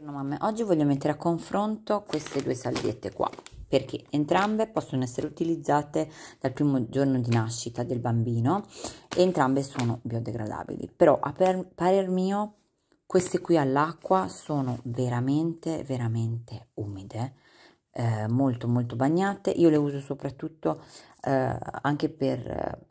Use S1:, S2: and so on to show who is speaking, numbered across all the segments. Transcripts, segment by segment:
S1: Buongiorno mamme, oggi voglio mettere a confronto queste due salviette qua perché entrambe possono essere utilizzate dal primo giorno di nascita del bambino e entrambe sono biodegradabili però a parer mio queste qui all'acqua sono veramente veramente umide eh, molto molto bagnate io le uso soprattutto eh, anche per eh,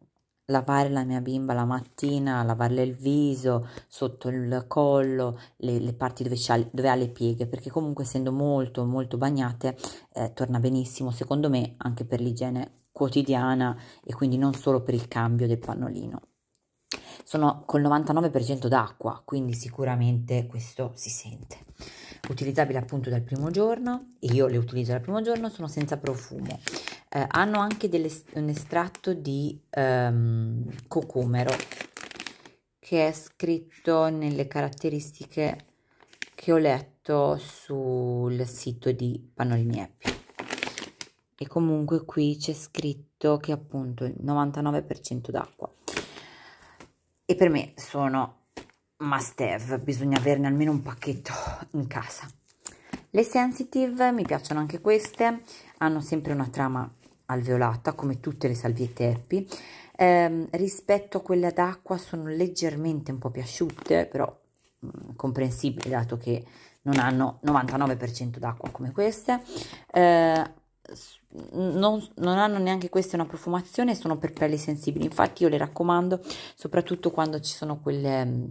S1: lavare la mia bimba la mattina, lavarle il viso, sotto il collo, le, le parti dove, dove, ha le pieghe, perché comunque essendo molto molto bagnate eh, torna benissimo, secondo me, anche per l'igiene quotidiana e quindi non solo per il cambio del pannolino. Sono col 99% d'acqua, quindi sicuramente questo si sente. Utilizzabili appunto dal primo giorno, io le utilizzo dal primo giorno, sono senza profumo eh, hanno anche delle, un estratto di ehm, cocumero che è scritto nelle caratteristiche che ho letto sul sito di Panolini Happy e comunque qui c'è scritto che appunto il 99% d'acqua e per me sono must have, bisogna averne almeno un pacchetto in casa. Le sensitive mi piacciono anche queste, hanno sempre una trama alveolata come tutte le salviette Happy eh, rispetto a quella d'acqua sono leggermente un po' più asciutte però mh, mm, comprensibile dato che non hanno 99% d'acqua come queste eh, non, non, hanno neanche queste una profumazione sono per pelli sensibili infatti io le raccomando soprattutto quando ci sono quelle mm,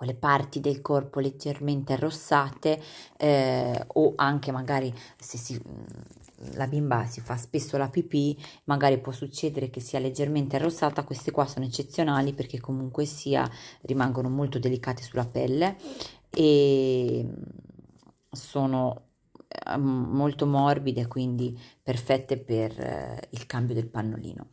S1: quelle parti del corpo leggermente arrossate eh, o anche magari se si mm, la bimba si fa spesso la pipì, magari può succedere che sia leggermente arrossata, queste qua sono eccezionali perché comunque sia rimangono molto delicate sulla pelle e sono ehm, molto morbide, quindi perfette per eh, il cambio del pannolino.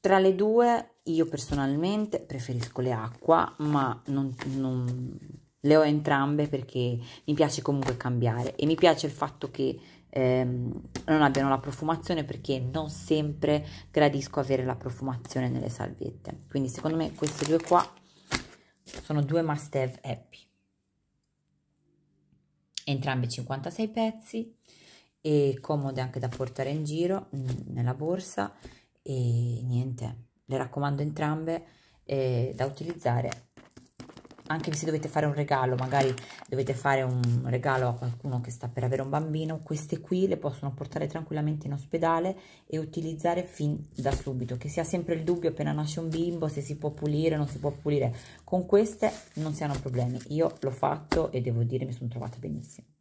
S1: Tra le due io personalmente preferisco le acqua, ma non, non le ho entrambe perché mi piace comunque cambiare e mi piace il fatto che ehm, non abbiano la profumazione perché non sempre gradisco avere la profumazione nelle salviette quindi secondo me queste due qua sono due must have happy entrambe 56 pezzi e comode anche da portare in giro nella borsa e niente le raccomando entrambe eh, da utilizzare anche se dovete fare un regalo, magari dovete fare un regalo a qualcuno che sta per avere un bambino, queste qui le possono portare tranquillamente in ospedale e utilizzare fin da subito, che si ha sempre il dubbio appena nasce un bimbo se si può pulire o non si può pulire, con queste non si hanno problemi, io l'ho fatto e devo dire mi sono trovata benissimo.